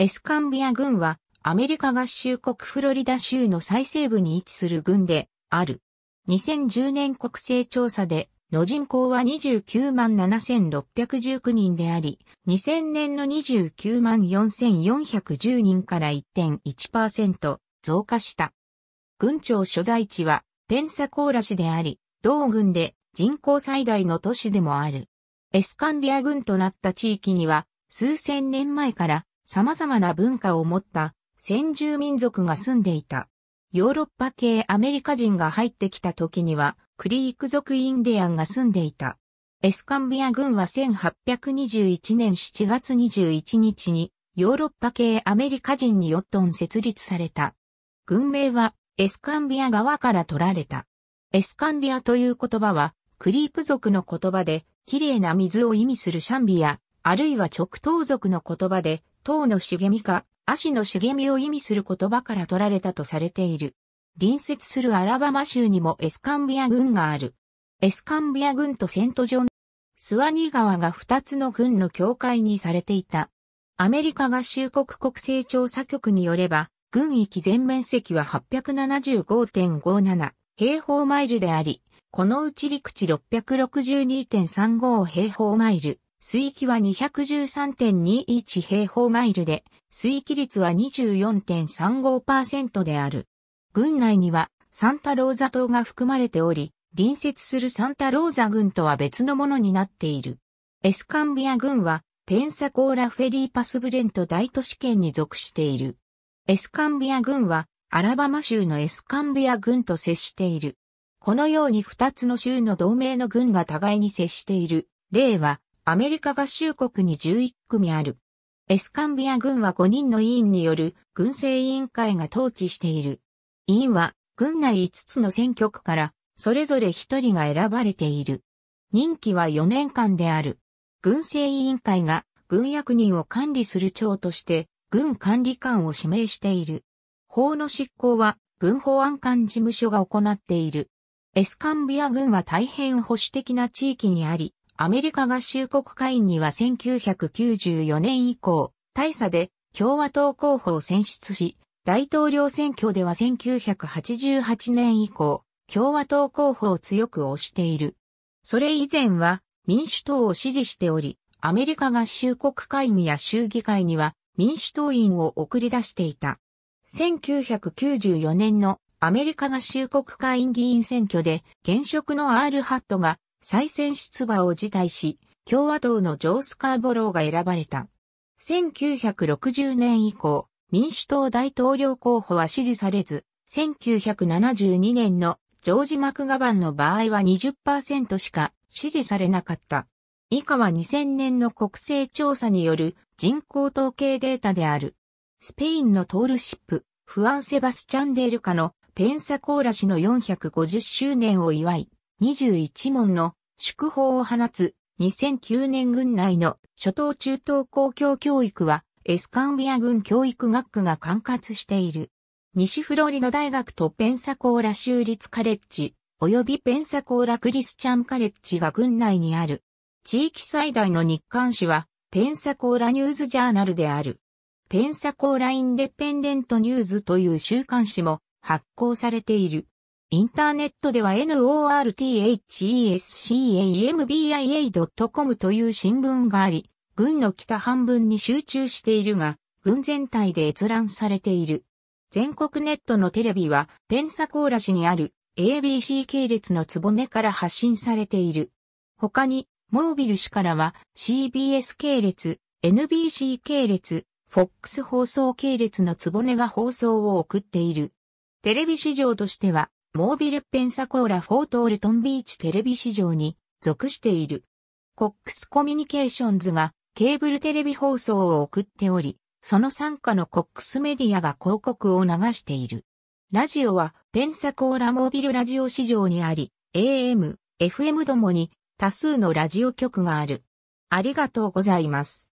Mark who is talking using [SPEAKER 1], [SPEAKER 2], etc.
[SPEAKER 1] エスカンビア軍はアメリカ合衆国フロリダ州の最西部に位置する軍である。2010年国勢調査での人口は29万7619人であり、2000年の29万4410人から1.1%増加した。軍庁所在地はペンサコーラ市であり、同軍で人口最大の都市でもある。エスカンビア軍となった地域には、数千年前から様々な文化を持った先住民族が住んでいた。ヨーロッパ系アメリカ人が入ってきた時には、クリーク族インディアンが住んでいた。エスカンビア軍は1821年7月21日に、ヨーロッパ系アメリカ人によっトン設立された。軍名は、エスカンビア側から取られた。エスカンビアという言葉は、クリーク族の言葉で、綺麗な水を意味するシャンビア、あるいは直頭族の言葉で、塔の茂みか、足の茂みを意味する言葉から取られたとされている。隣接するアラバマ州にもエスカンビア郡がある。エスカンビア郡とセントジョン、スワニ川が2つの郡の境界にされていた。アメリカ合衆国国勢調査局によれば、郡域全面積は875.57平方マイルであり、このうち陸地662.35平方マイル、水域は213.21平方マイルで、水域率は24.35%である。郡内にはサンタローザ島が含まれており、隣接するサンタローザ郡とは別のものになっている。エスカンビア郡は、ペンサコーラフェリーパスブレント大都市圏に属している。エスカンビア郡は、アラバマ州のエスカンビア郡と接している。このように2つの州の同盟の郡が互いに接している例はアメリカ合衆国に11組ある。エスカンビア軍は5人の委員による軍政委員会が統治している。委員は軍内5つの選挙区からそれぞれ1人が選ばれている。任期は4年間である。軍政委員会が軍役人を管理する長として軍管理官を指名している。法の執行は軍法案官事務所が行っている。エスカンビア軍は大変保守的な地域にあり、アメリカ合衆国会員には1994年以降、大差で共和党候補を選出し、大統領選挙では1988年以降、共和党候補を強く推している。それ以前は民主党を支持しており、アメリカ合衆国会議や衆議会には民主党員を送り出していた。1994年のアメリカ合衆国会議員選挙で現職の R ハットが再選出馬を辞退し、共和党のジョー・スカーボローが選ばれた。1960年以降、民主党大統領候補は支持されず、1972年のジョージ・マクガバンの場合は20%しか支持されなかった。以下は2000年の国勢調査による人口統計データである。スペインのトールシップ、フアン・セバスチャン・デールカのペンサコーラ氏の450周年を祝い、21門の祝砲を放つ2009年軍内の初等中等公共教育はエスカンビア軍教育学区が管轄している。西フロリダ大学とペンサコーラ州立カレッジ及びペンサコーラクリスチャンカレッジが軍内にある。地域最大の日刊誌はペンサコーラニューズジャーナルである。ペンサコーラインデペンデントニューズという週刊誌も発行されている。インターネットでは northescambia.com という新聞があり、軍の北半分に集中しているが、軍全体で閲覧されている。全国ネットのテレビは、ペンサコーラ市にある ABC 系列のつぼねから発信されている。他に、モービル市からは CBS 系列、NBC 系列、FOX 放送系列のつぼねが放送を送っている。テレビ市場としては、モービル・ペンサコーラ・フォート・オルトン・ビーチテレビ市場に属している。コックス・コミュニケーションズがケーブルテレビ放送を送っており、その参加のコックスメディアが広告を流している。ラジオはペンサコーラ・モービルラジオ市場にあり、AM、FM どもに多数のラジオ局がある。ありがとうございます。